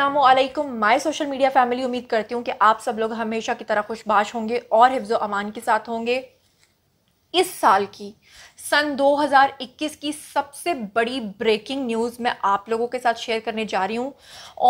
Aslam my social media family उम्मीद करती हूँ कि आप सब लोग हमेशा की तरह खुशबाश होंगे और हिफ्ज़ अमान के साथ होंगे इस साल की सन 2021 की सबसे बड़ी ब्रेकिंग न्यूज़ मैं आप लोगों के साथ शेयर करने जा रही हूँ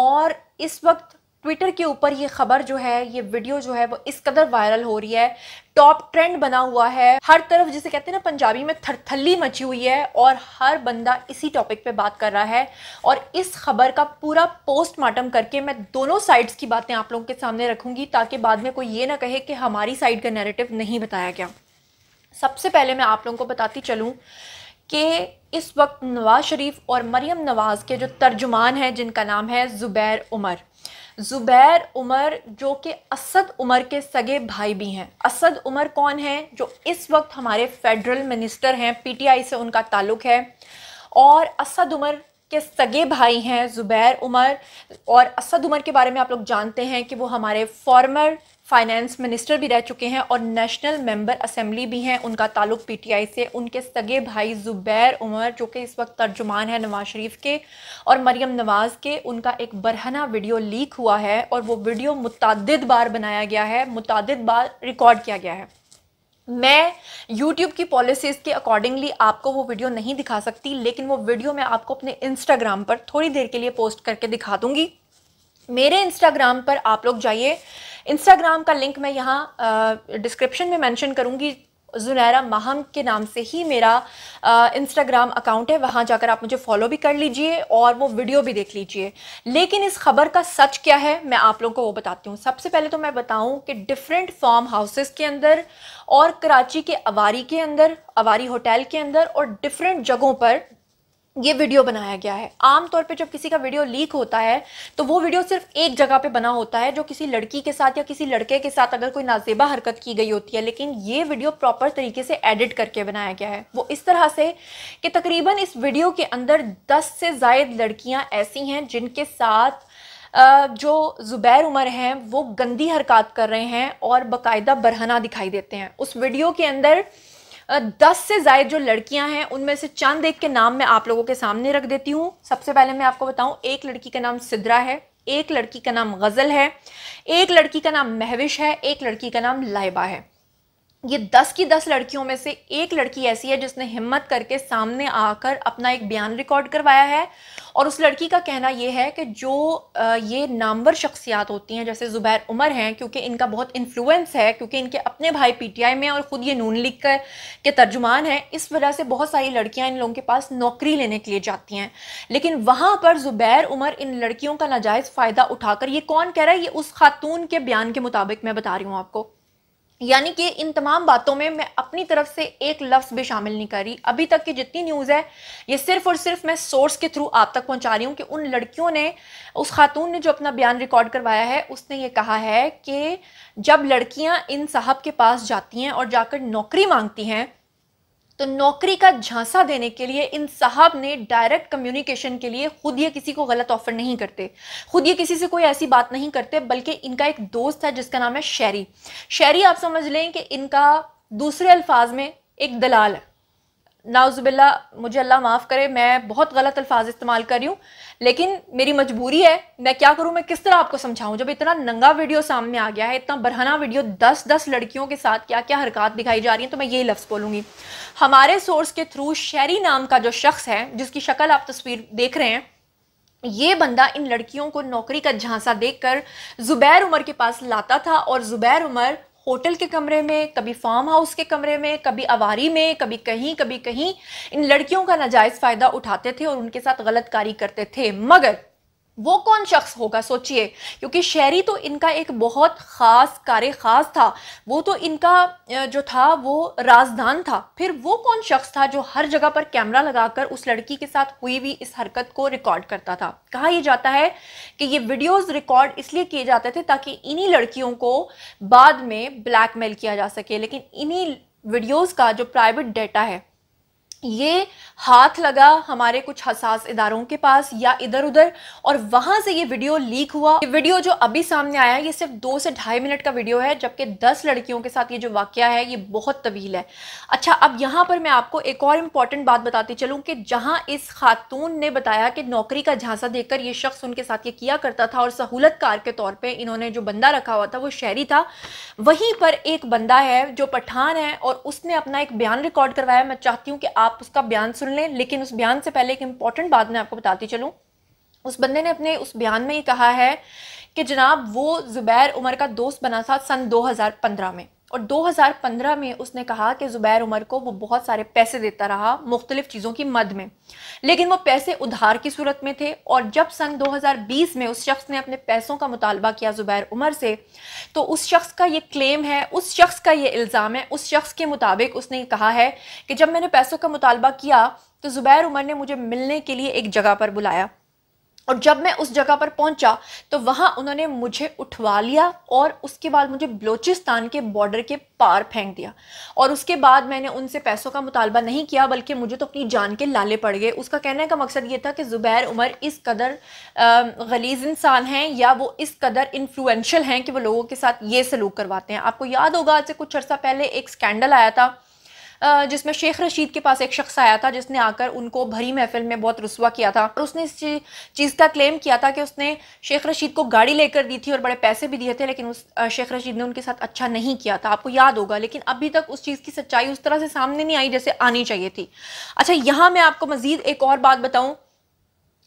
और इस वक्त ट्विटर के ऊपर ये खबर जो है ये वीडियो जो है वो इस कदर वायरल हो रही है टॉप ट्रेंड बना हुआ है हर तरफ जिसे कहते हैं ना पंजाबी में थरथली मची हुई है और हर बंदा इसी टॉपिक पे बात कर रहा है और इस खबर का पूरा पोस्टमार्टम करके मैं दोनों साइड्स की बातें आप लोगों के सामने रखूंगी ताकि बाद में कोई ये ना कहे कि हमारी साइड का नेरेटिव नहीं बताया गया सबसे पहले मैं आप लोगों को बताती चलूँ कि इस वक्त नवाज़ शरीफ और मरियम नवाज़ के जो तर्जुमान हैं जिनका नाम है ज़ुबैर उमर ज़ुबैर उमर जो कि असद उमर के सगे भाई भी हैं असद उमर कौन हैं जो इस वक्त हमारे फेडरल मिनिस्टर हैं पीटीआई से उनका ताल्लुक़ है और असद उमर के सगे भाई हैं ज़ुबैर उमर और असद उमर के बारे में आप लोग जानते हैं कि वो हमारे फॉर्मर फाइनेंस मिनिस्टर भी रह चुके हैं और नेशनल मेंबर असेंबली भी हैं उनका ताल्लुक पीटीआई से उनके सगे भाई ज़ुबैर उमर जो कि इस वक्त तर्जुमान है नवाज शरीफ के और मरियम नवाज़ के उनका एक बरहना वीडियो लीक हुआ है और वो वीडियो मुतद बार बनाया गया है मुतद बार रिकॉर्ड किया गया है मैं YouTube की पॉलिसीज़ के अकॉर्डिंगली आपको वो वीडियो नहीं दिखा सकती लेकिन वो वीडियो मैं आपको अपने Instagram पर थोड़ी देर के लिए पोस्ट करके दिखा दूंगी मेरे Instagram पर आप लोग जाइए Instagram का लिंक मैं यहाँ डिस्क्रिप्शन में मेंशन करूँगी जुनैरा माहम के नाम से ही मेरा इंस्टाग्राम अकाउंट है वहाँ जाकर आप मुझे फॉलो भी कर लीजिए और वो वीडियो भी देख लीजिए लेकिन इस खबर का सच क्या है मैं आप लोगों को वो बताती हूँ सबसे पहले तो मैं बताऊँ कि डिफरेंट फार्म हाउसेस के अंदर और कराची के अवारी के अंदर अवारी होटल के अंदर और डिफरेंट जगहों पर ये वीडियो बनाया गया है आमतौर पे जब किसी का वीडियो लीक होता है तो वो वीडियो सिर्फ एक जगह पे बना होता है जो किसी लड़की के साथ या किसी लड़के के साथ अगर कोई नाजेबा हरकत की गई होती है लेकिन ये वीडियो प्रॉपर तरीके से एडिट करके बनाया गया है वो इस तरह से कि तकरीबन इस वीडियो के अंदर दस से जायद लड़कियाँ ऐसी हैं जिनके साथ जो ज़ुबैर उमर हैं वो गंदी हरकत कर रहे हैं और बाकायदा बरहना दिखाई देते हैं उस वीडियो के अंदर दस से जायद जो लड़कियां हैं उनमें से चंद एक के नाम मैं आप लोगों के सामने रख देती हूँ सबसे पहले मैं आपको बताऊँ एक लड़की का नाम सिद्रा है एक लड़की का नाम गज़ल है एक लड़की का नाम महविश है एक लड़की का नाम लाइबा है ये दस की दस लड़कियों में से एक लड़की ऐसी है जिसने हिम्मत करके सामने आकर अपना एक बयान रिकॉर्ड करवाया है और उस लड़की का कहना यह है कि जो ये नामवर शख्सियात होती हैं जैसे ज़ुबैर उमर हैं क्योंकि इनका बहुत इन्फ्लुएंस है क्योंकि इनके अपने भाई पीटीआई में और ख़ुद ये नून लीग कर के तर्जुमान हैं इस वजह से बहुत सारी लड़कियां इन लोगों के पास नौकरी लेने के लिए जाती हैं लेकिन वहाँ पर ज़ुबैर उमर इन लड़कियों का नाजायज़ फ़ायदा उठाकर ये कौन कह रहा है ये उस खातून के बयान के मुताबिक मैं बता रही हूँ आपको यानी कि इन तमाम बातों में मैं अपनी तरफ से एक लफ्ज़ भी शामिल नहीं कर रही अभी तक की जितनी न्यूज़ है ये सिर्फ और सिर्फ मैं सोर्स के थ्रू आप तक पहुंचा रही हूँ कि उन लड़कियों ने उस खातून ने जो अपना बयान रिकॉर्ड करवाया है उसने ये कहा है कि जब लड़कियाँ इन साहब के पास जाती हैं और जाकर नौकरी मांगती हैं तो नौकरी का झांसा देने के लिए इन साहब ने डायरेक्ट कम्युनिकेशन के लिए खुद ये किसी को गलत ऑफर नहीं करते खुद ये किसी से कोई ऐसी बात नहीं करते बल्कि इनका एक दोस्त है जिसका नाम है शेरी शेरी आप समझ लें कि इनका दूसरे अल्फाज में एक दलाल है नाउज़ुबिल्ला मुझे अल्लाह माफ़ करे मैं बहुत गलत अल्फाज इस्तेमाल कर रही हूँ लेकिन मेरी मजबूरी है मैं क्या करूँ मैं किस तरह आपको समझाऊँ जब इतना नंगा वीडियो सामने आ गया है इतना बरहना वीडियो दस दस लड़कियों के साथ क्या क्या हरकत दिखाई जा रही है तो मैं यही लफ्ज़ बोलूँगी हमारे सोर्स के थ्रू शहरी नाम का जो शख्स है जिसकी शक्ल आप तस्वीर देख रहे हैं ये बंदा इन लड़कियों को नौकरी का झांसा कर जुबैर उमर के पास लाता था और जुबैर उमर होटल के कमरे में कभी फार्म हाउस के कमरे में कभी आवारी में कभी कहीं कभी कहीं इन लड़कियों का नाजायज़ फ़ायदा उठाते थे और उनके साथ गलत कार्य करते थे मगर वो कौन शख्स होगा सोचिए क्योंकि शहरी तो इनका एक बहुत ख़ास कार्य ख़ास था वो तो इनका जो था वो राजदान था फिर वो कौन शख्स था जो हर जगह पर कैमरा लगाकर उस लड़की के साथ हुई हुई इस हरकत को रिकॉर्ड करता था कहा ये जाता है कि ये वीडियोस रिकॉर्ड इसलिए किए जाते थे ताकि इन्हीं लड़कियों को बाद में ब्लैकमेल किया जा सके लेकिन इन्हीं वीडियोज़ का जो प्राइवेट डेटा है ये हाथ लगा हमारे कुछ हसास इदारों के पास या इधर उधर और वहां से ये वीडियो लीक हुआ ये वीडियो जो अभी सामने आया ये सिर्फ दो से ढाई मिनट का वीडियो है जबकि दस लड़कियों के साथ ये जो वाक्य है ये बहुत तवील है अच्छा अब यहाँ पर मैं आपको एक और इम्पॉर्टेंट बात बताती चलूँ कि जहाँ इस खातून ने बताया कि नौकरी का झांसा देकर ये शख्स उनके साथ ये किया करता था और सहूलत कार के तौर पर इन्होंने जो बंदा रखा हुआ था वो शहरी था वहीं पर एक बंदा है जो पठान है और उसने अपना एक बयान रिकॉर्ड करवाया मैं चाहती हूँ कि आप आप उसका बयान सुन लें लेकिन उस बयान से पहले एक इम्पॉर्टेंट बात मैं आपको बताती चलूँ उस बंदे ने अपने उस बयान में ये कहा है कि जनाब वो ज़ुबैर उमर का दोस्त बना था सन 2015 में और 2015 में उसने कहा कि ज़ुबैर उमर को वो बहुत सारे पैसे देता रहा मुख्तलिफ चीज़ों की मद में लेकिन वो पैसे उधार की सूरत में थे और जब सन 2020 में उस शख्स ने अपने पैसों का मुतालबा किया ज़ुबैर उमर से तो उस शख्स का ये क्लेम है उस शख्स का ये इल्ज़ाम है उस शख्स के मुताबिक उसने कहा है कि जब मैंने पैसों का मुतालबा किया तो ज़ुबैर उमर ने मुझे मिलने के लिए एक जगह पर बुलाया और जब मैं उस जगह पर पहुंचा तो वहाँ उन्होंने मुझे उठवा लिया और उसके बाद मुझे बलूचिस्तान के बॉर्डर के पार फेंक दिया और उसके बाद मैंने उनसे पैसों का मुतालबा नहीं किया बल्कि मुझे तो अपनी जान के लाले पड़ गए उसका कहने का मकसद ये था कि ज़ुबैर उमर इस कदर गलीज इंसान हैं या वो इस कदर इन्फ्लुएंशल हैं कि वो लोगों के साथ ये सलूक करवाते हैं आपको याद होगा आज से कुछ अर्सा पहले एक स्कैंडल आया था जिसमें शेख रशीद के पास एक शख्स आया था जिसने आकर उनको भरी महफिल में बहुत रसुआ किया था और उसने इस चीज़ का क्लेम किया था कि उसने शेख रशीद को गाड़ी लेकर दी थी और बड़े पैसे भी दिए थे लेकिन उस शेख रशीद ने उनके साथ अच्छा नहीं किया था आपको याद होगा लेकिन अभी तक उस चीज़ की सच्चाई उस तरह से सामने नहीं आई जैसे आनी चाहिए थी अच्छा यहाँ मैं आपको मज़ीद एक और बात बताऊँ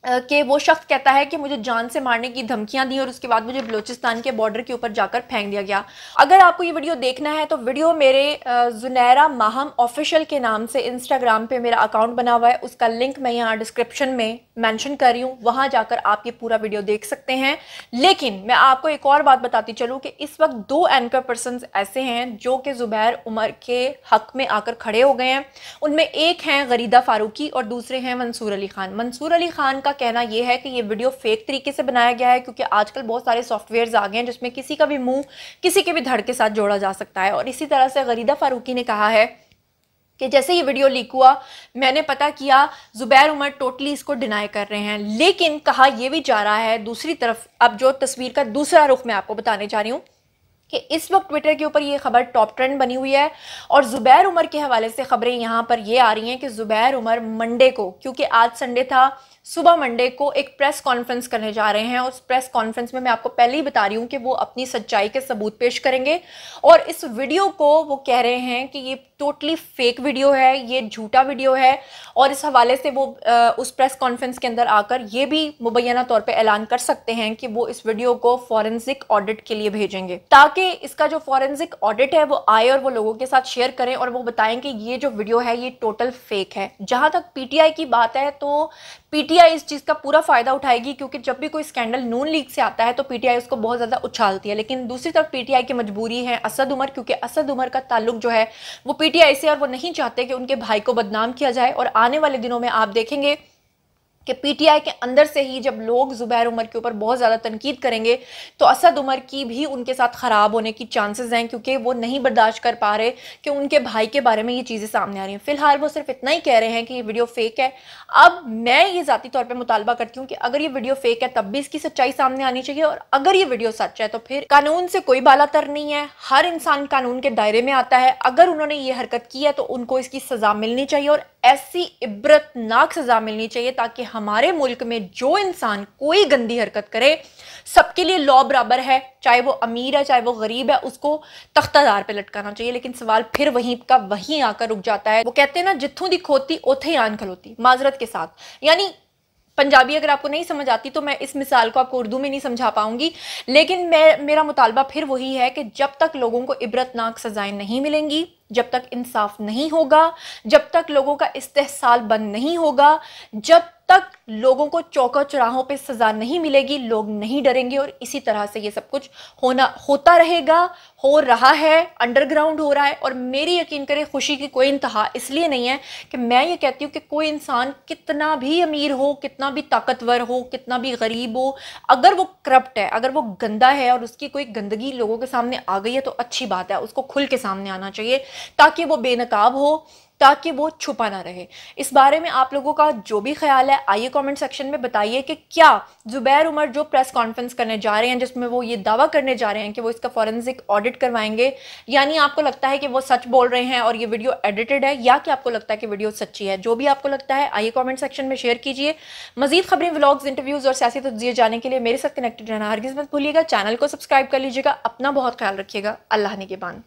कि वो शख्स कहता है कि मुझे जान से मारने की धमकियां दी और उसके बाद मुझे बलूचिस्तान के बॉर्डर के ऊपर जाकर फेंक दिया गया अगर आपको ये वीडियो देखना है तो वीडियो मेरे जुनैरा माहम ऑफिशियल के नाम से इंस्टाग्राम पे मेरा अकाउंट बना हुआ है उसका लिंक मैं यहाँ डिस्क्रिप्शन में मैंशन कर रही हूँ वहाँ जाकर आप ये पूरा वीडियो देख सकते हैं लेकिन मैं आपको एक और बात बताती चलूँ कि इस वक्त दो एंकर पर्सन ऐसे हैं जो कि ज़ुबैर उमर के हक में आकर खड़े हो गए हैं उनमें एक हैं गरीदा फारूकी और दूसरे हैं मंसूर अली खान मंसूर अली खान का का कहना यह है कि ये वीडियो फेक तरीके से बनाया गया है क्योंकि आजकल बहुत सारे सॉफ्टवेयर्स आ गए हैं जिसमें किसी का भी मुंह किसी के भी धड़ के साथ जोड़ा जा सकता है और इसी तरह से गरीदा फारूकी ने कहा है कि जैसे ये वीडियो लीक हुआ मैंने पता किया ज़ुबैर उमर टोटली इसको डिनाई कर रहे हैं लेकिन कहा यह भी जा रहा है दूसरी तरफ अब जो तस्वीर का दूसरा रुख मैं आपको बताने जा रही हूँ कि इस वक्त ट्विटर के ऊपर ये खबर टॉप ट्रेंड बनी हुई है और ज़ुबैर उमर के हवाले से खबरें यहाँ पर ये आ रही हैं कि ज़ुबैर उमर मंडे को क्योंकि आज संडे था सुबह मंडे को एक प्रेस कॉन्फ्रेंस करने जा रहे हैं और उस प्रेस कॉन्फ्रेंस में मैं आपको पहले ही बता रही हूँ कि वो अपनी सच्चाई के सबूत पेश करेंगे और इस वीडियो को वो कह रहे हैं कि ये टोटली फेक वीडियो है ये झूठा वीडियो है और इस हवाले से वो आ, उस प्रेस कॉन्फ्रेंस के अंदर आकर ये भी मुबैना तौर पर ऐलान कर सकते हैं कि वो इस वीडियो को फॉरेंसिक ऑडिट के लिए भेजेंगे ताकि इसका जो फॉरेंसिक ऑडिट है वो आए और वो लोगों के साथ शेयर करें और वो बताएं कि ये जो वीडियो है ये टोटल फेक है जहाँ तक पीटीआई की बात है तो पी पीटीआई इस चीज़ का पूरा फायदा उठाएगी क्योंकि जब भी कोई स्कैंडल नून लीग से आता है तो पीटीआई उसको बहुत ज़्यादा उछालती है लेकिन दूसरी तरफ पीटीआई की मजबूरी है असद उमर क्योंकि असद उमर का ताल्लुक जो है वो पीटीआई से और वो नहीं चाहते कि उनके भाई को बदनाम किया जाए और आने वाले दिनों में आप देखेंगे कि पीटीआई के अंदर से ही जब लोग ज़ुबैर उमर के ऊपर बहुत ज़्यादा तनकीद करेंगे तो असद उमर की भी उनके साथ ख़राब होने की चांसेस हैं क्योंकि वो नहीं बर्दाश्त कर पा रहे कि उनके भाई के बारे में ये चीज़ें सामने आ रही हैं फ़िलहाल वो सिर्फ इतना ही कह रहे हैं कि ये वीडियो फेक है अब मैं ये ज़ाती तौर पर मुतालबा करती हूँ कि अगर ये वीडियो फेक है तब भी इसकी सच्चाई सामने आनी चाहिए और अगर ये वीडियो सच है तो फिर कानून से कोई बाला तर नहीं है हर इंसान कानून के दायरे में आता है अगर उन्होंने ये हरकत की है तो उनको इसकी सज़ा मिलनी चाहिए और ऐसी इब्रतनाक सज़ा मिलनी चाहिए ताकि हमारे मुल्क में जो इंसान कोई गंदी हरकत करे सबके लिए लॉ बराबर है चाहे वो अमीर है चाहे वो गरीब है उसको तख्तादार पे लटकाना चाहिए लेकिन सवाल फिर वहीं का वहीं आकर रुक जाता है वो कहते हैं ना जिथों दी खोती उथे आन खलोती माजरत के साथ यानी पंजाबी अगर आपको नहीं समझ आती तो मैं इस मिसाल को आपको उर्दू में नहीं समझा पाऊंगी लेकिन मैं मेरा मुतालबा फिर वही है कि जब तक लोगों को इबरतनाक सज़ाएं नहीं मिलेंगी जब तक इंसाफ नहीं होगा जब तक लोगों का इस्तेसाल बंद नहीं होगा जब तक लोगों को चौका चौराहों पे सज़ा नहीं मिलेगी लोग नहीं डरेंगे और इसी तरह से ये सब कुछ होना होता रहेगा हो रहा है अंडरग्राउंड हो रहा है और मेरी यकीन करें खुशी की कोई इंतहा इसलिए नहीं है कि मैं ये कहती हूँ कि कोई इंसान कितना भी अमीर हो कितना भी ताकतवर हो कितना भी गरीब हो अगर वो करप्ट है अगर वो गंदा है और उसकी कोई गंदगी लोगों के सामने आ गई है तो अच्छी बात है उसको खुल के सामने आना चाहिए ताकि वो बेनकाब हो ताकि वो छुपा ना रहे इस बारे में आप लोगों का जो भी ख्याल है आइए कमेंट सेक्शन में बताइए कि क्या जुबैर उमर जो प्रेस कॉन्फ्रेंस करने जा रहे हैं जिसमें वो ये दावा करने जा रहे हैं कि वो इसका फॉरेंसिक ऑडिट करवाएंगे यानी आपको लगता है कि वो सच बोल रहे हैं और ये वीडियो एडिटेड है या कि आपको लगता है कि वीडियो सच्ची है जो भी आपको लगता है आइए कॉमेंट सेक्शन में शेयर कीजिए मजीद खबरें ब्लॉग्स इंटरव्यूज़ और सियासी तजिए जाने के लिए मेरे साथ कनेक्टेड रहना हर किस्मत भूलिएगा चैनल को सब्सक्राइब कर लीजिएगा अपना बहुत ख्याल रखिएगा अल्लाह ने के बान